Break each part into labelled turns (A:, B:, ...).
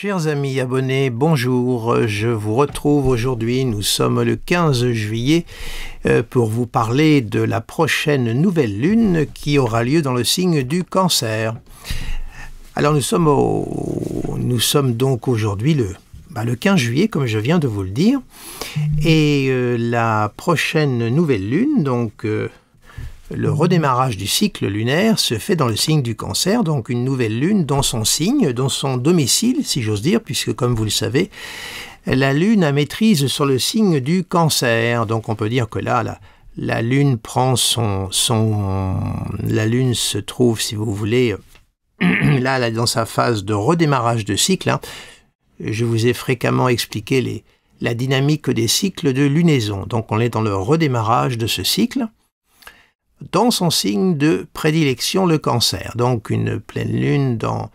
A: Chers amis abonnés, bonjour. Je vous retrouve aujourd'hui, nous sommes le 15 juillet, euh, pour vous parler de la prochaine nouvelle lune qui aura lieu dans le signe du cancer. Alors nous sommes, nous sommes donc aujourd'hui le, bah, le 15 juillet, comme je viens de vous le dire, et euh, la prochaine nouvelle lune, donc euh, le redémarrage du cycle lunaire se fait dans le signe du cancer, donc une nouvelle lune dans son signe, dans son domicile, si j'ose dire, puisque comme vous le savez, la lune a maîtrise sur le signe du cancer. Donc on peut dire que là, la, lune prend son, son... La lune se trouve, si vous voulez, là, dans sa phase de redémarrage de cycle. Hein. Je vous ai fréquemment expliqué les, la dynamique des cycles de lunaison. Donc on est dans le redémarrage de ce cycle dans son signe de prédilection le cancer. Donc une pleine lune dans,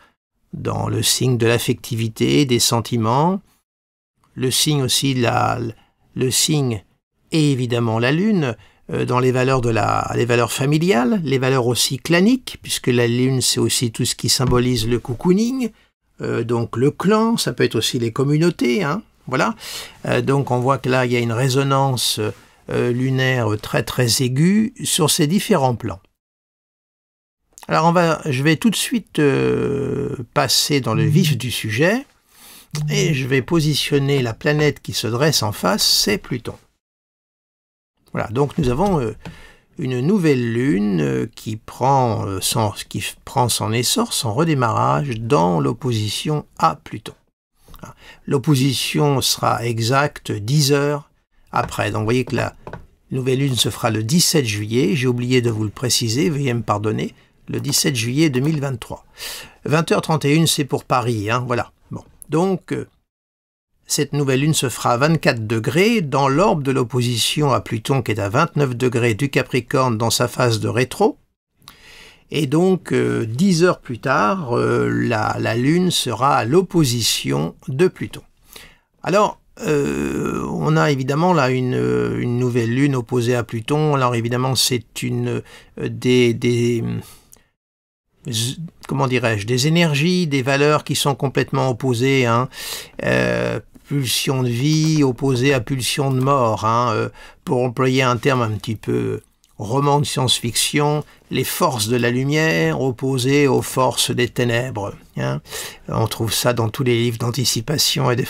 A: dans le signe de l'affectivité, des sentiments, le signe aussi le signe et évidemment la lune euh, dans les valeurs de la les valeurs familiales, les valeurs aussi claniques puisque la lune c'est aussi tout ce qui symbolise le cocooning, euh, donc le clan, ça peut être aussi les communautés, hein, voilà. Euh, donc on voit que là il y a une résonance euh, lunaire très très aigu sur ces différents plans. Alors on va, je vais tout de suite euh, passer dans le mmh. vif du sujet et je vais positionner la planète qui se dresse en face, c'est Pluton. Voilà, donc nous avons euh, une nouvelle lune qui, prend, qui prend son essor, son redémarrage dans l'opposition à Pluton. L'opposition sera exacte 10 heures après. Donc vous voyez que la nouvelle lune se fera le 17 juillet, j'ai oublié de vous le préciser, veuillez me pardonner, le 17 juillet 2023. 20h31, c'est pour Paris, hein, voilà. Bon, donc euh, cette nouvelle lune se fera à 24 degrés dans l'orbe de l'opposition à Pluton qui est à 29 degrés du Capricorne dans sa phase de rétro. Et donc, 10 euh, heures plus tard, euh, la Lune sera à l'opposition de Pluton. Alors, euh, on a évidemment là euh, une, nouvelle lune opposée à Pluton. Alors évidemment, c'est une euh, des, comment dirais-je des énergies, des valeurs qui sont complètement opposées. Hein. pulsion de vie opposée à pulsion de mort. Hein. pour employer un terme un petit peu roman de science-fiction, les forces de la lumière opposées aux forces des ténèbres. Hein. On trouve ça dans tous les livres d'anticipation et de,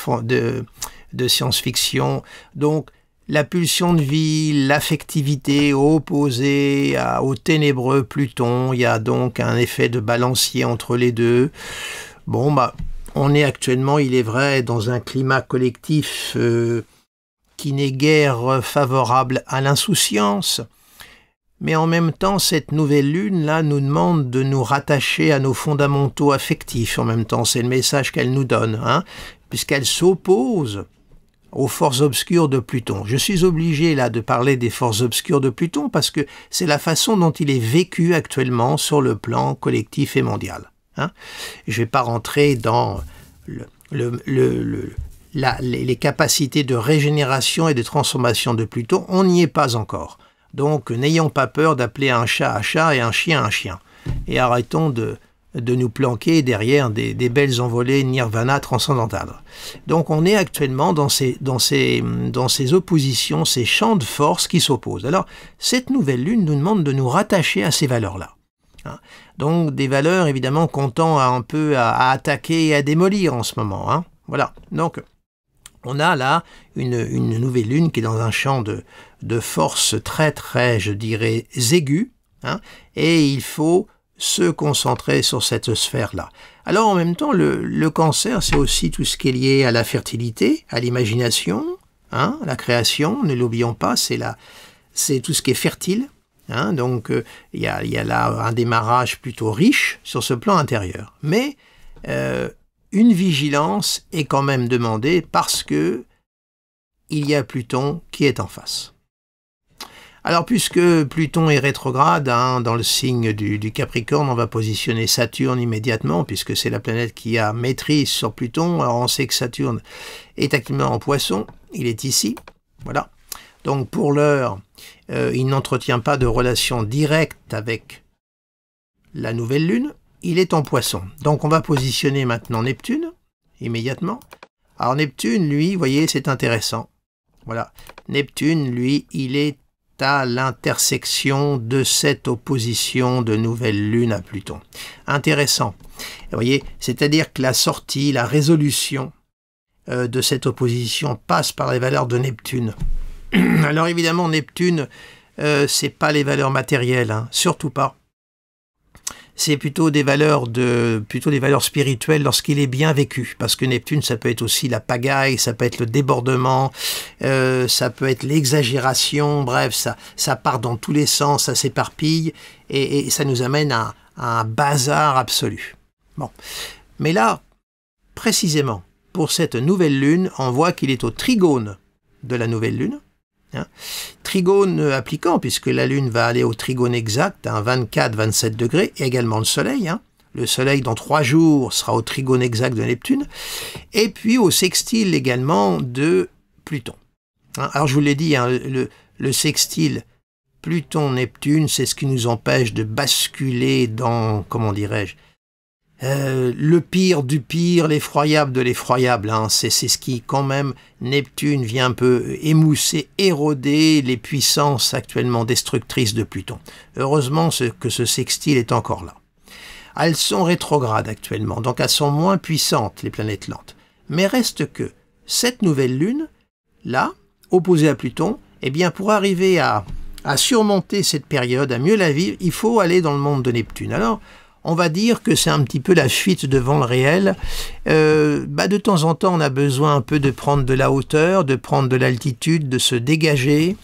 A: de science-fiction. Donc, la pulsion de vie, l'affectivité opposée au ténébreux Pluton, il y a donc un effet de balancier entre les deux. Bon, bah, on est actuellement, il est vrai, dans un climat collectif euh, qui n'est guère favorable à l'insouciance, mais en même temps, cette nouvelle lune-là nous demande de nous rattacher à nos fondamentaux affectifs. En même temps, c'est le message qu'elle nous donne, hein, puisqu'elle s'oppose aux forces obscures de Pluton. Je suis obligé là de parler des forces obscures de Pluton parce que c'est la façon dont il est vécu actuellement sur le plan collectif et mondial. Hein. Je ne vais pas rentrer dans les, les capacités de régénération et de transformation de Pluton. On n'y est pas encore. Donc n'ayons pas peur d'appeler un chat un chat et un chien un chien. Et arrêtons de, de nous planquer derrière des, belles envolées nirvana transcendantales. Donc on est actuellement dans ces, dans ces, dans ces oppositions, ces champs de force qui s'opposent. Alors cette nouvelle lune nous demande de nous rattacher à ces valeurs-là. Hein. Donc des valeurs évidemment qu'on tend un peu à, attaquer et à démolir en ce moment. Hein. Voilà. Donc on a là une, nouvelle lune qui est dans un champ de, de force très très, je dirais, aigu. Hein. et il faut se concentrer sur cette sphère-là. Alors en même temps, le, le cancer, c'est aussi tout ce qui est lié à la fertilité, à l'imagination, hein, la création, ne l'oublions pas, c'est la, c'est tout ce qui est fertile. Hein, donc euh, il y, a, là un démarrage plutôt riche sur ce plan intérieur. Mais euh, une vigilance est quand même demandée parce que il y a Pluton qui est en face. Alors puisque Pluton est rétrograde hein, dans le signe du, Capricorne, on va positionner Saturne immédiatement puisque c'est la planète qui a maîtrise sur Pluton. Alors on sait que Saturne est actuellement en poisson, il est ici, voilà. Donc pour l'heure, euh, il n'entretient pas de relation directe avec la nouvelle lune, il est en poisson. Donc on va positionner maintenant Neptune immédiatement. Alors Neptune, lui, vous voyez, c'est intéressant. Voilà. Neptune, lui, il est l'intersection de cette opposition de nouvelle lune à Pluton. Intéressant. Vous voyez, c'est-à-dire que la sortie, la résolution euh, de cette opposition passe par les valeurs de Neptune. Alors évidemment, Neptune, euh, c'est pas les valeurs matérielles, hein. surtout pas c'est plutôt des valeurs de plutôt des valeurs spirituelles lorsqu'il est bien vécu parce que Neptune ça peut être aussi la pagaille ça peut être le débordement euh, ça peut être l'exagération bref ça ça part dans tous les sens ça s'éparpille et, ça nous amène à, à, un bazar absolu bon mais là précisément pour cette nouvelle lune on voit qu'il est au trigone de la nouvelle lune Hein. Trigone appliquant, puisque la Lune va aller au trigone exact, à hein, 24-27 degrés, et également le Soleil. Hein. Le Soleil, dans trois jours, sera au trigone exact de Neptune, et puis au sextile également de Pluton. Alors je vous l'ai dit, le, sextile Pluton-Neptune, c'est ce qui nous empêche de basculer dans, comment dirais-je, euh, le pire du pire, l'effroyable de l'effroyable. Hein, c'est ce qui, quand même, Neptune vient un peu émousser, éroder les puissances actuellement destructrices de Pluton. Heureusement que ce sextile est encore là. Elles sont rétrogrades actuellement, donc elles sont moins puissantes, les planètes lentes. Mais reste que cette nouvelle lune, là, opposée à Pluton, eh bien, pour arriver à surmonter cette période, à mieux la vivre, il faut aller dans le monde de Neptune. Alors, on va dire que c'est un petit peu la fuite devant le réel. Euh, bah de temps en temps, on a besoin un peu de prendre de la hauteur, de prendre de l'altitude, de se dégager.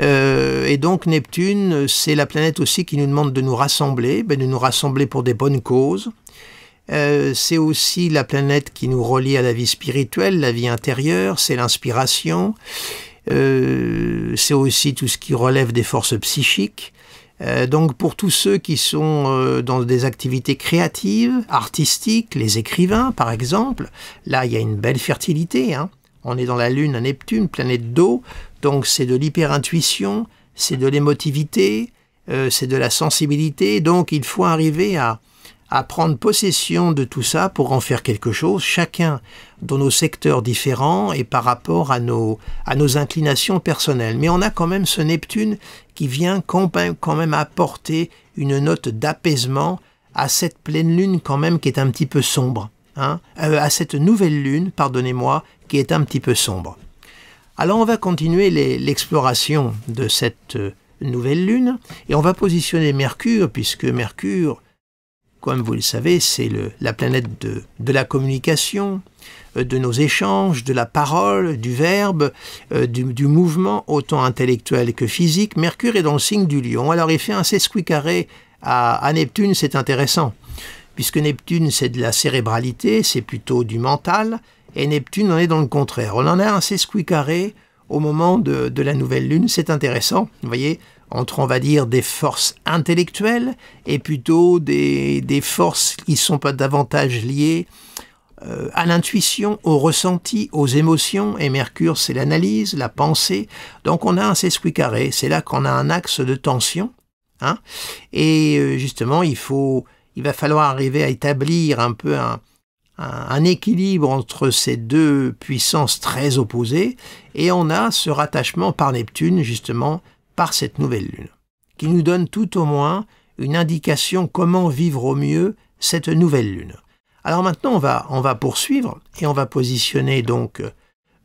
A: Euh, et donc Neptune, c'est la planète aussi qui nous demande de nous rassembler, ben, de nous rassembler pour des bonnes causes. Euh, c'est aussi la planète qui nous relie à la vie spirituelle, la vie intérieure, c'est l'inspiration. c'est aussi tout ce qui relève des forces psychiques. Euh, donc pour tous ceux qui sont euh, dans des activités créatives, artistiques, les écrivains par exemple, là il y a une belle fertilité. Hein. On est dans la Lune, à Neptune, planète d'eau, donc c'est de l'hyperintuition, c'est de l'émotivité, euh, c'est de la sensibilité, donc il faut arriver à, à prendre possession de tout ça pour en faire quelque chose, chacun dans nos secteurs différents et par rapport à nos, à nos inclinations personnelles. Mais on a quand même ce Neptune qui vient quand même, apporter une note d'apaisement à cette pleine lune quand même qui est un petit peu sombre. Hein. Euh, à cette nouvelle lune, pardonnez-moi, qui est un petit peu sombre. Alors on va continuer l'exploration de cette euh, nouvelle lune et on va positionner Mercure, puisque Mercure comme vous le savez, c'est la planète de, la communication, euh, de nos échanges, de la parole, du verbe, euh, du, mouvement, autant intellectuel que physique. Mercure est dans le signe du lion, alors il fait un sesquicarré carré à, Neptune, c'est intéressant puisque Neptune, c'est de la cérébralité, c'est plutôt du mental, et Neptune, on est dans le contraire. On en a un carré au moment de, de la nouvelle lune, c'est intéressant, vous voyez, entre, on va dire, des forces intellectuelles et plutôt des, des forces qui sont pas davantage liées euh, à l'intuition, au ressenti, aux émotions, et Mercure, c'est l'analyse, la pensée. Donc on a un sesqui carré, c'est là qu'on a un axe de tension. Hein et euh, justement, il, faut, il va falloir arriver à établir un peu un, un équilibre entre ces deux puissances très opposées, et on a ce rattachement par Neptune, justement, par cette nouvelle lune, qui nous donne tout au moins une indication comment vivre au mieux cette nouvelle lune. Alors maintenant, on va, on va poursuivre et on va positionner donc euh,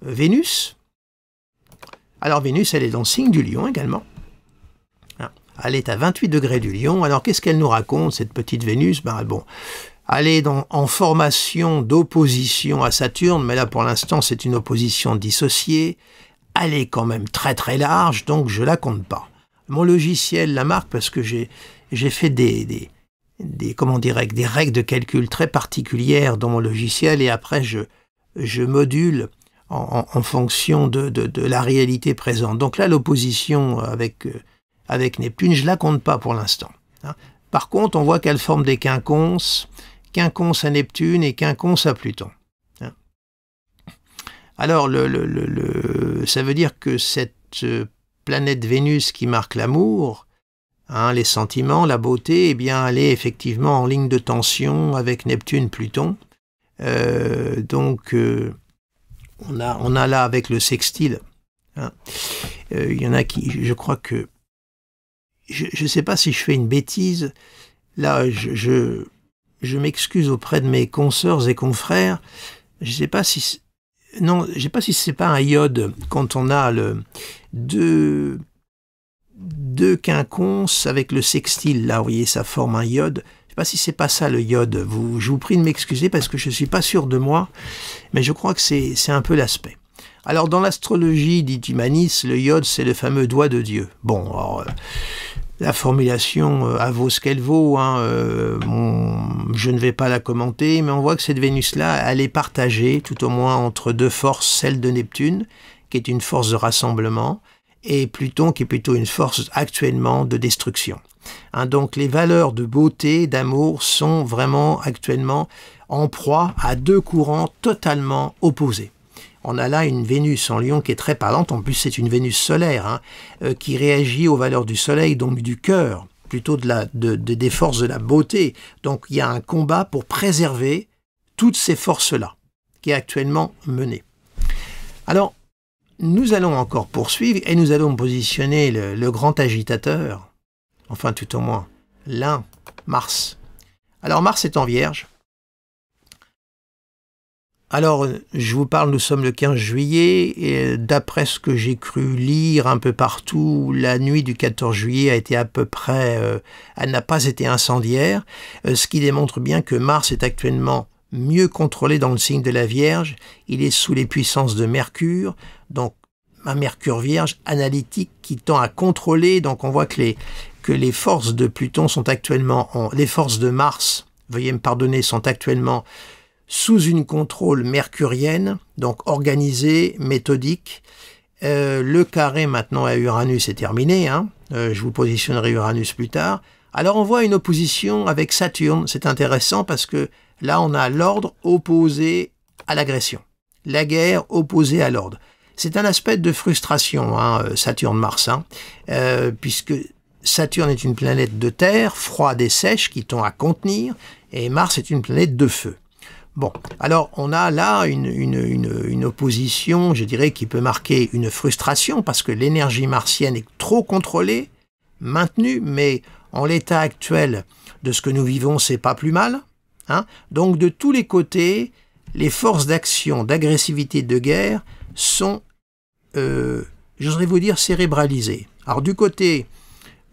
A: Vénus. Alors Vénus, elle est dans le signe du lion également. Hein, elle est à 28 degrés du lion. Alors qu'est-ce qu'elle nous raconte, cette petite Vénus ben, bon, Elle est en formation d'opposition à Saturne, mais là pour l'instant c'est une opposition dissociée elle est quand même très très large, donc je la compte pas. Mon logiciel, la marque, parce que j'ai fait des, des, des, comment des règles de calcul très particulières dans mon logiciel, et après je, je module en, fonction de, de, la réalité présente. Donc là, l'opposition avec, avec Neptune, je la compte pas pour l'instant. Hein. Par contre, on voit qu'elle forme des quinconces, quinconces à Neptune et quinconces à Pluton. Alors, le, le, le, ça veut dire que cette euh, planète Vénus qui marque l'amour, hein, les sentiments, la beauté, eh bien, elle est effectivement en ligne de tension avec Neptune, Pluton. Euh, donc, euh, on, a, on a là avec le sextile. Hein. il y en a qui, je crois que, je ne sais pas si je fais une bêtise. Là, je, je, je m'excuse auprès de mes consoeurs et confrères. Je ne sais pas si non, je ne sais pas si c'est pas un iode quand on a le, deux, deux quinconces avec le sextile. Là, vous voyez, ça forme un iode. Je ne sais pas si c'est pas ça le iode. Vous, je vous prie de m'excuser parce que je ne suis pas sûr de moi, mais je crois que c'est un peu l'aspect. Alors, dans l'astrologie, dit Humanis, le iode, c'est le fameux doigt de Dieu. Bon, alors, euh, la formulation euh, à vaut ce qu'elle vaut. Hein, euh, je ne vais pas la commenter, mais on voit que cette Vénus-là, elle est partagée, tout au moins entre deux forces, celle de Neptune, qui est une force de rassemblement, et Pluton, qui est plutôt une force actuellement de destruction. Hein, donc les valeurs de beauté, d'amour, sont vraiment actuellement en proie à deux courants totalement opposés on a là une Vénus en lion qui est très parlante, en plus c'est une Vénus solaire, hein, euh, qui réagit aux valeurs du soleil, donc du cœur, plutôt de la, des forces de la beauté. Donc il y a un combat pour préserver toutes ces forces-là, qui est actuellement mené. Alors, nous allons encore poursuivre et nous allons positionner le, le grand agitateur, enfin tout au moins l'un, Mars. Alors Mars est en vierge, alors, je vous parle, nous sommes le 15 juillet, et d'après ce que j'ai cru lire un peu partout, la nuit du 14 juillet a été à peu près... Euh, elle n'a pas été incendiaire, euh, ce qui démontre bien que Mars est actuellement mieux contrôlé dans le signe de la Vierge, il est sous les puissances de Mercure, donc un Mercure Vierge analytique qui tend à contrôler, donc on voit que les, que les forces de Pluton sont actuellement, en, les forces de Mars, veuillez me pardonner, sont actuellement sous une contrôle mercurienne, donc organisée, méthodique. Euh, le carré maintenant à Uranus est terminé, hein. euh, je vous positionnerai Uranus plus tard. Alors on voit une opposition avec Saturne, c'est intéressant parce que là on a l'ordre opposé à l'agression, la guerre opposée à l'ordre. C'est un aspect de frustration, hein, euh, Saturne-Mars, hein. puisque Saturne est une planète de terre, froide et sèche, qui tend à contenir, et Mars est une planète de feu. Bon, alors on a là une, opposition, je dirais, qui peut marquer une frustration parce que l'énergie martienne est trop contrôlée, maintenue, mais en l'état actuel de ce que nous vivons, c'est pas plus mal. Hein. Donc de tous les côtés, les forces d'action, d'agressivité, de guerre sont, euh, j'oserais vous dire, cérébralisées. Alors du côté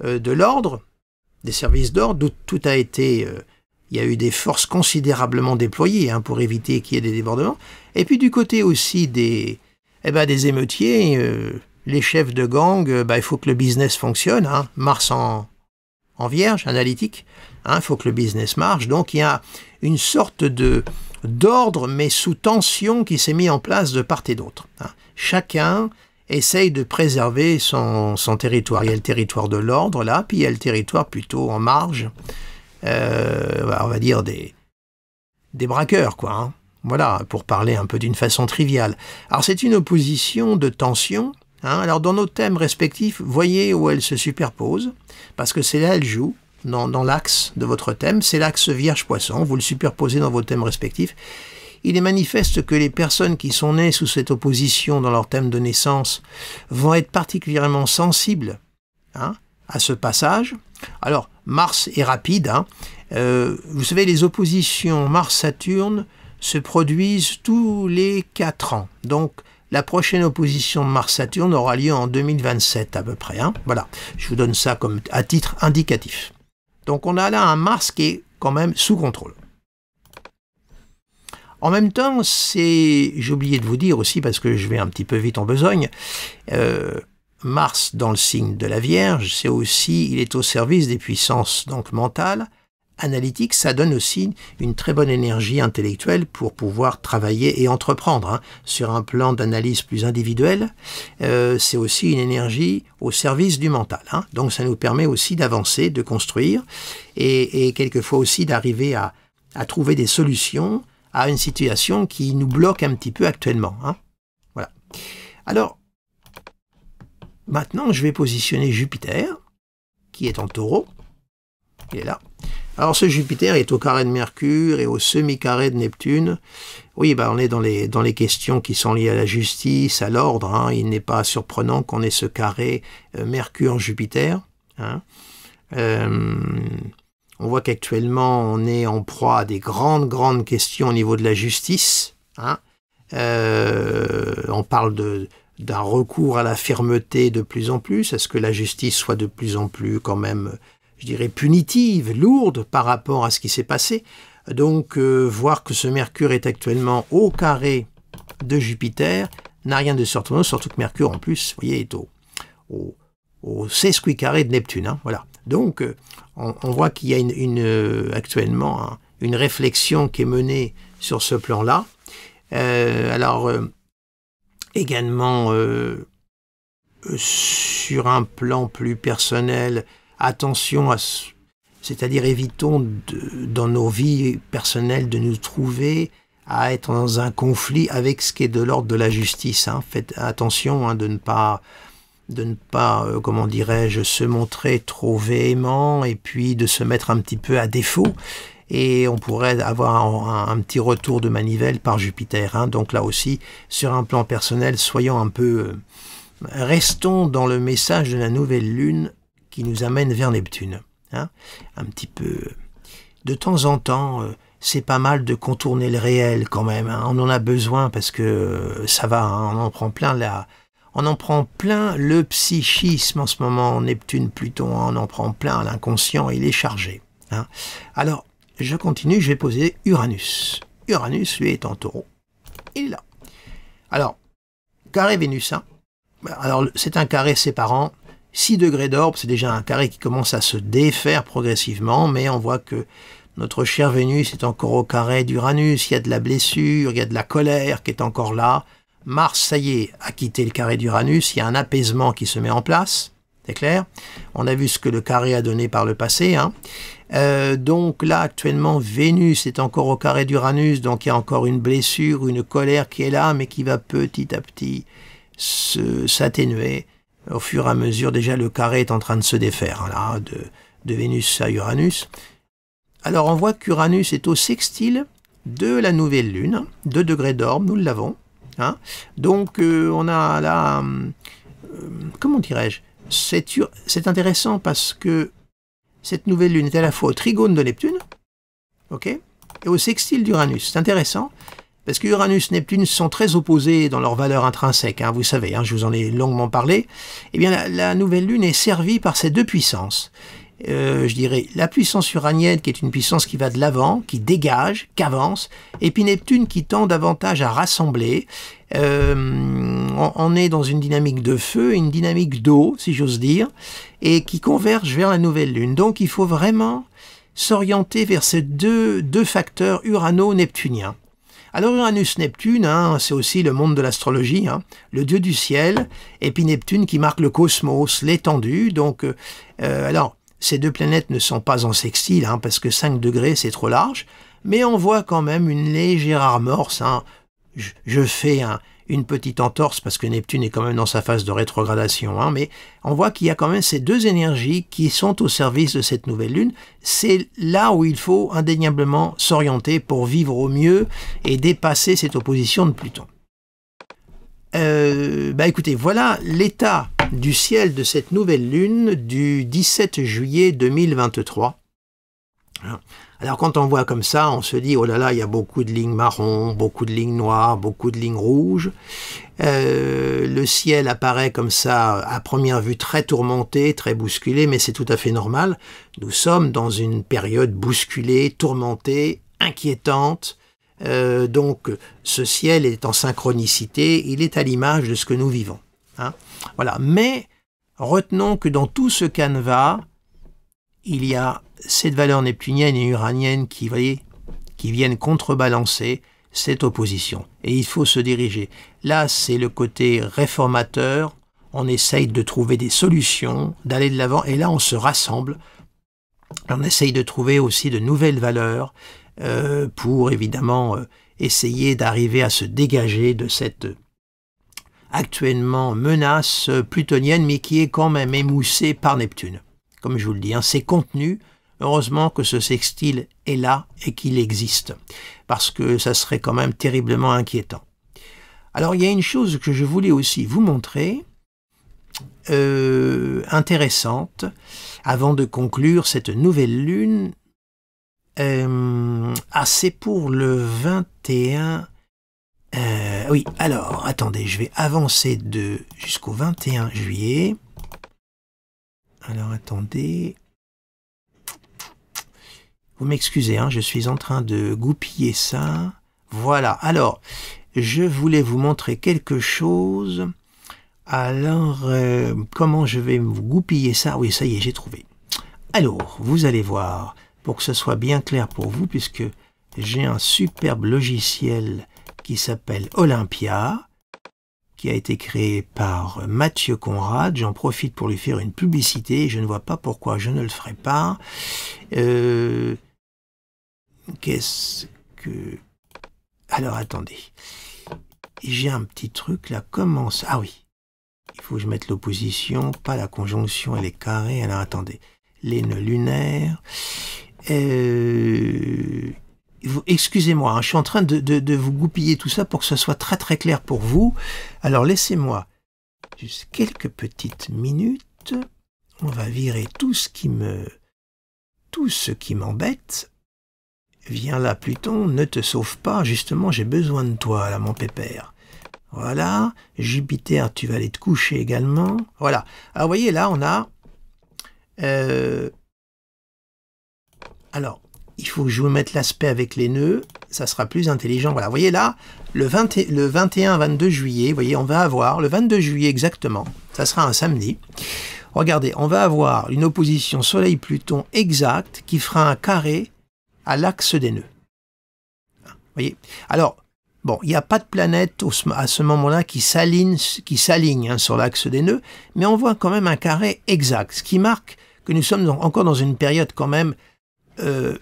A: euh, de l'ordre, des services d'ordre, tout a été euh, il y a eu des forces considérablement déployées hein, pour éviter qu'il y ait des débordements. Et puis du côté aussi des, eh ben, des émeutiers, euh, les chefs de gang, euh, bah, il faut que le business fonctionne. Hein. Mars en, vierge, analytique. Hein, il faut que le business marche. Donc il y a une sorte de d'ordre, mais sous tension, qui s'est mis en place de part et d'autre. Hein. Chacun essaye de préserver son, son territoire. Il y a le territoire de l'ordre, là, puis il y a le territoire plutôt en marge. Euh, bah, on va dire, des, braqueurs, quoi. Hein. Voilà, pour parler un peu d'une façon triviale. Alors c'est une opposition de tension. Hein. Alors dans nos thèmes respectifs, voyez où elle se superposent, parce que c'est là elle joue, dans, l'axe de votre thème, c'est l'axe Vierge-Poisson, vous le superposez dans vos thèmes respectifs. Il est manifeste que les personnes qui sont nées sous cette opposition dans leur thème de naissance vont être particulièrement sensibles hein, à ce passage, alors, Mars est rapide. Hein. Euh, vous savez, les oppositions Mars-Saturne se produisent tous les 4 ans. Donc, la prochaine opposition Mars-Saturne aura lieu en 2027 à peu près. Hein. Voilà, je vous donne ça comme à titre indicatif. Donc, on a là un Mars qui est quand même sous contrôle. En même temps, c'est, j'ai oublié de vous dire aussi, parce que je vais un petit peu vite en besogne, euh, Mars dans le signe de la Vierge, c'est aussi, il est au service des puissances donc mentales, analytiques, ça donne aussi une très bonne énergie intellectuelle pour pouvoir travailler et entreprendre. Hein. Sur un plan d'analyse plus individuel, euh, c'est aussi une énergie au service du mental. Hein. Donc ça nous permet aussi d'avancer, de construire et, quelquefois aussi d'arriver à, trouver des solutions à une situation qui nous bloque un petit peu actuellement. Hein. Voilà. Alors, Maintenant, je vais positionner Jupiter, qui est en taureau. Il est là. Alors ce Jupiter est au carré de Mercure et au semi-carré de Neptune. Oui, ben, on est dans les, dans les questions qui sont liées à la justice, à l'ordre. Hein. Il n'est pas surprenant qu'on ait ce carré euh, Mercure-Jupiter. Hein. Euh, on voit qu'actuellement on est en proie à des grandes, grandes questions au niveau de la justice. Hein. Euh, on parle de, d'un recours à la fermeté de plus en plus, à ce que la justice soit de plus en plus quand même, je dirais, punitive, lourde par rapport à ce qui s'est passé. Donc euh, voir que ce Mercure est actuellement au carré de Jupiter n'a rien de surprenant, surtout que Mercure en plus, vous voyez, est au, au, au carré de Neptune. Hein, voilà. Donc euh, on, voit qu'il y a une, euh, actuellement hein, une réflexion qui est menée sur ce plan-là. alors également euh, euh, sur un plan plus personnel, attention à c'est-à-dire évitons de, dans nos vies personnelles de nous trouver à être dans un conflit avec ce qui est de l'ordre de la justice. Hein. Faites attention hein, de ne pas, de ne pas, euh, comment dirais-je, se montrer trop véhément et puis de se mettre un petit peu à défaut et on pourrait avoir un, petit retour de manivelle par Jupiter. Hein. Donc là aussi, sur un plan personnel, soyons un peu... Euh, restons dans le message de la nouvelle Lune qui nous amène vers Neptune. Hein. Un petit peu... Euh, de temps en temps... Euh, c'est pas mal de contourner le réel quand même. Hein. On en a besoin parce que ça va, on en prend plein là on en prend plein le psychisme en ce moment. Neptune, Pluton, on en prend plein l'inconscient, il est chargé. Alors, je continue, je vais poser Uranus. Uranus, lui, est en taureau. Il est là. Alors, carré Vénus. Hein. Bah, alors, c'est un carré séparant. 6 degrés d'orbe, c'est déjà un carré qui commence à se défaire progressivement, mais on voit que notre chère Vénus est encore au carré d'Uranus, il y a de la blessure, il y a de la colère qui est encore là. Mars, ça y est, a quitté le carré d'Uranus, il y a un apaisement qui se met en place, c'est clair. On a vu ce que le carré a donné par le passé. Hein. Euh, donc là, actuellement, Vénus est encore au carré d'Uranus, donc il y a encore une blessure, une colère qui est là, mais qui va petit à petit s'atténuer au fur et à mesure. Déjà, le carré est en train de se défaire, hein, là, de, de Vénus à Uranus. Alors, on voit qu'Uranus est au sextile de la nouvelle lune, 2 degrés d'orbe, nous l'avons. Hein. donc, euh, on a là, euh, comment dirais-je, c'est intéressant parce que cette nouvelle lune est à la fois au trigone de Neptune et au sextile d'Uranus. C'est intéressant parce que Uranus et Neptune sont très opposés dans leur valeur intrinsèque, hein, vous savez, hein, je vous en ai longuement parlé. Eh bien, la, nouvelle lune est servie par ces deux puissances. Euh, je dirais, la puissance uranienne qui est une puissance qui va de l'avant, qui dégage, qui avance, et puis Neptune qui tend davantage à rassembler. Euh, on, on, est dans une dynamique de feu, une dynamique d'eau, si j'ose dire et qui convergent vers la nouvelle Lune. Donc il faut vraiment s'orienter vers ces deux, deux facteurs urano neptuniens Alors Uranus-Neptune, hein, c'est aussi le monde de l'astrologie, hein, le dieu du ciel, et puis Neptune qui marque le cosmos, l'étendue. Donc, euh, euh, alors, ces deux planètes ne sont pas en sextile, hein, parce que 5 degrés, c'est trop large, mais on voit quand même une légère amorce. je, fais un, une petite entorse parce que Neptune est quand même dans sa phase de rétrogradation, hein, mais on voit qu'il y a quand même ces deux énergies qui sont au service de cette nouvelle lune. C'est là où il faut indéniablement s'orienter pour vivre au mieux et dépasser cette opposition de Pluton. Euh, bah écoutez, voilà l'état du ciel de cette nouvelle lune du 17 juillet 2023. Alors quand on voit comme ça, on se dit, oh là là, il y a beaucoup de lignes marron, beaucoup de lignes noires, beaucoup de lignes rouges. Euh, le ciel apparaît comme ça, à première vue, très tourmenté, très bousculé, mais c'est tout à fait normal. Nous sommes dans une période bousculée, tourmentée, inquiétante. Euh, donc ce ciel est en synchronicité, il est à l'image de ce que nous vivons. Hein voilà. Mais retenons que dans tout ce canevas, il y a cette valeur neptunienne et uranienne qui, voyez, qui viennent contrebalancer cette opposition. Et il faut se diriger. Là, c'est le côté réformateur. On essaye de trouver des solutions, d'aller de l'avant. Et là, on se rassemble. On essaye de trouver aussi de nouvelles valeurs euh, pour, évidemment, euh, essayer d'arriver à se dégager de cette euh, actuellement menace plutonienne, mais qui est quand même émoussée par Neptune comme je vous le dis, hein, c'est contenu. Heureusement que ce sextile est là et qu'il existe, parce que ça serait quand même terriblement inquiétant. Alors il y a une chose que je voulais aussi vous montrer, euh, intéressante, avant de conclure cette nouvelle lune. Euh, ah, c'est pour le 21... Euh, oui, alors, attendez, je vais avancer de jusqu'au 21 juillet. Alors attendez. Vous m'excusez, hein, je suis en train de goupiller ça. Voilà, alors, je voulais vous montrer quelque chose. Alors, euh, comment je vais vous goupiller ça Oui, ça y est, j'ai trouvé. Alors, vous allez voir, pour que ce soit bien clair pour vous, puisque j'ai un superbe logiciel qui s'appelle Olympia, qui a été créé par Mathieu Conrad. J'en profite pour lui faire une publicité. Je ne vois pas pourquoi je ne le ferai pas. Euh, qu'est-ce que... Alors attendez. J'ai un petit truc là. Commence. Ah oui. Il faut que je mette l'opposition, pas la conjonction et les carrés. Alors attendez. Les nœuds lunaires. Euh, excusez-moi, hein, je suis en train de, vous goupiller tout ça pour que ce soit très très clair pour vous. Alors laissez-moi juste quelques petites minutes. On va virer tout ce qui me... tout ce qui m'embête. Viens là, Pluton, ne te sauve pas, justement, j'ai besoin de toi, là, mon pépère. Voilà, Jupiter, tu vas aller te coucher également. Voilà. Alors, vous voyez, là, on a... Euh, alors, il faut que je vous mette l'aspect avec les nœuds, ça sera plus intelligent. Voilà, vous voyez là, le, 21-22 juillet, vous voyez, on va avoir, le 22 juillet exactement, ça sera un samedi, regardez, on va avoir une opposition Soleil-Pluton exacte qui fera un carré à l'axe des nœuds. Vous voyez Alors, bon, il n'y a pas de planète à ce moment-là qui s'aligne hein, sur l'axe des nœuds, mais on voit quand même un carré exact, ce qui marque que nous sommes encore dans une période quand même... Euh,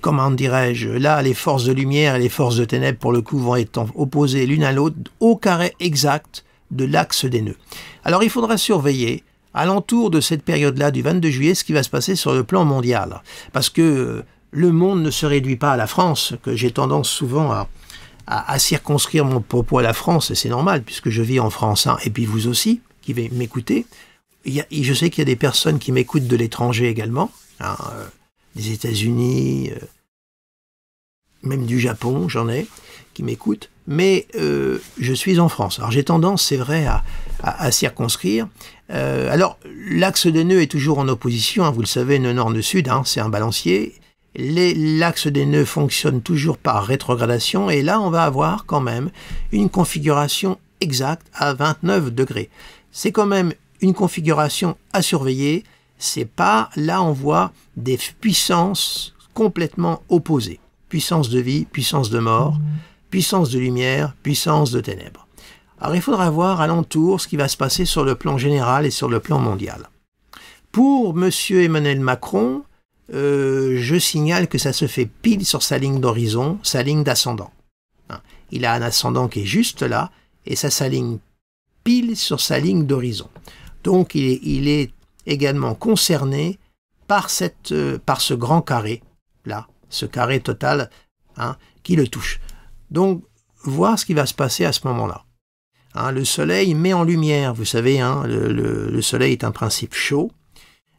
A: comment dirais-je, là, les forces de lumière et les forces de ténèbres, pour le coup, vont être opposées l'une à l'autre au carré exact de l'axe des nœuds. Alors il faudra surveiller à l'entour de cette période-là du 22 juillet ce qui va se passer sur le plan mondial. Parce que euh, le monde ne se réduit pas à la France, que j'ai tendance souvent à, à, circonscrire mon propos à la France, et c'est normal, puisque je vis en France, hein, et puis vous aussi, qui m'écoutez. Je sais qu'il y a des personnes qui m'écoutent de l'étranger également. Hein, euh, des États-Unis, euh, même du Japon, j'en ai, qui m'écoutent, mais euh, je suis en France. Alors j'ai tendance, c'est vrai, à, circonscrire. Euh, alors l'axe des nœuds est toujours en opposition, hein, vous le savez, nœud nord sud hein, c'est un balancier. L'axe des nœuds fonctionne toujours par rétrogradation, et là on va avoir quand même une configuration exacte à 29 degrés. C'est quand même une configuration à surveiller, c'est pas là on voit des puissances complètement opposées. Puissance de vie, puissance de mort, mmh. puissance de lumière, puissance de ténèbres. Alors il faudra voir alentour ce qui va se passer sur le plan général et sur le plan mondial. Pour M. Emmanuel Macron, euh, je signale que ça se fait pile sur sa ligne d'horizon, sa ligne d'ascendant. Hein, il a un ascendant qui est juste là, et ça s'aligne pile sur sa ligne d'horizon. Donc il est également concerné par, cette, euh, par ce grand carré, là, ce carré total hein, qui le touche. Donc, voir ce qui va se passer à ce moment-là. Hein, le soleil met en lumière, vous savez, hein, le, soleil est un principe chaud.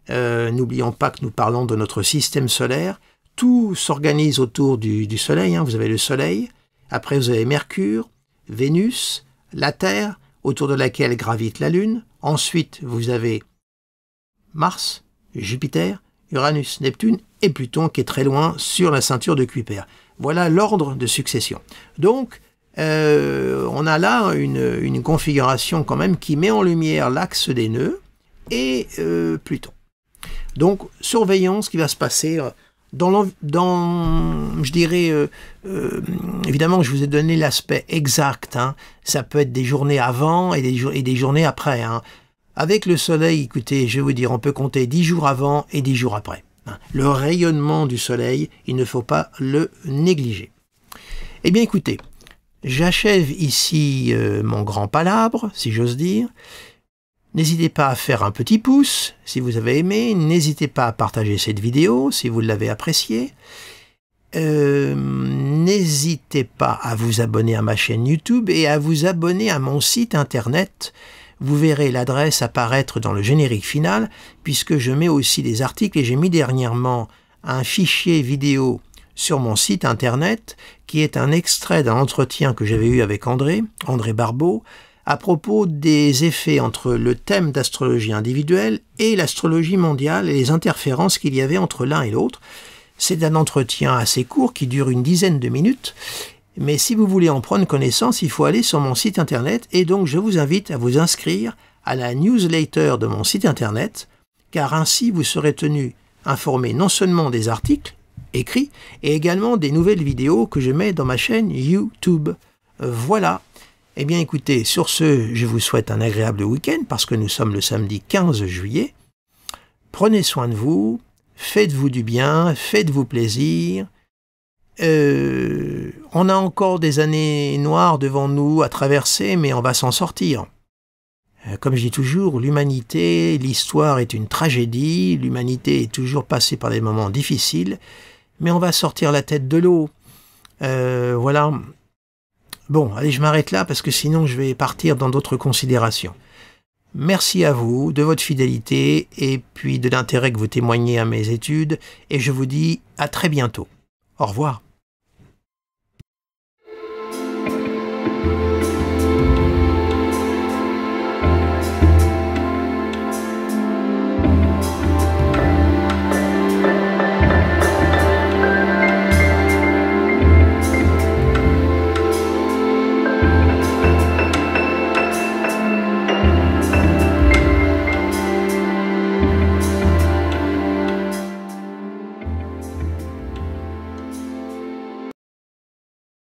A: Euh, n'oublions pas que nous parlons de notre système solaire. Tout s'organise autour du, du soleil. Vous avez le soleil, après vous avez Mercure, Vénus, la Terre, autour de laquelle gravite la Lune. Ensuite, vous avez Mars, Jupiter, Uranus, Neptune et Pluton qui est très loin sur la ceinture de Kuiper. Voilà l'ordre de succession. Donc, euh, on a là une, configuration quand même qui met en lumière l'axe des nœuds et euh, Pluton. Donc, surveillons ce qui va se passer euh, dans, dans je dirais, euh, évidemment, je vous ai donné l'aspect exact. Hein. Ça peut être des journées avant et des, journées après. Hein. Avec le soleil, écoutez, je vais vous dire, on peut compter dix jours avant et dix jours après. Hein. Le rayonnement du soleil, il ne faut pas le négliger. Eh bien écoutez, j'achève ici euh, mon grand palabre, si j'ose dire. N'hésitez pas à faire un petit pouce si vous avez aimé, n'hésitez pas à partager cette vidéo si vous l'avez appréciée. Euh, n'hésitez pas à vous abonner à ma chaîne YouTube et à vous abonner à mon site internet vous verrez l'adresse apparaître dans le générique final, puisque je mets aussi des articles et j'ai mis dernièrement un fichier vidéo sur mon site internet qui est un extrait d'un entretien que j'avais eu avec André, André Barbeau, à propos des effets entre le thème d'astrologie individuelle et l'astrologie mondiale et les interférences qu'il y avait entre l'un et l'autre. C'est un entretien assez court qui dure une dizaine de minutes mais si vous voulez en prendre connaissance, il faut aller sur mon site internet et donc je vous invite à vous inscrire à la newsletter de mon site internet, car ainsi vous serez tenu informé non seulement des articles écrits, et également des nouvelles vidéos que je mets dans ma chaîne YouTube. Euh, voilà. Eh bien écoutez, sur ce, je vous souhaite un agréable week-end parce que nous sommes le samedi 15 juillet. Prenez soin de vous, faites-vous du bien, faites-vous plaisir, euh, on a encore des années noires devant nous à traverser, mais on va s'en sortir. Euh, comme je dis toujours, l'humanité, l'histoire est une tragédie, l'humanité est toujours passée par des moments difficiles, mais on va sortir la tête de l'eau. Euh, voilà. Bon, allez, je m'arrête là parce que sinon je vais partir dans d'autres considérations. Merci à vous de votre fidélité et puis de l'intérêt que vous témoignez à mes études et je vous dis à très bientôt. Au revoir.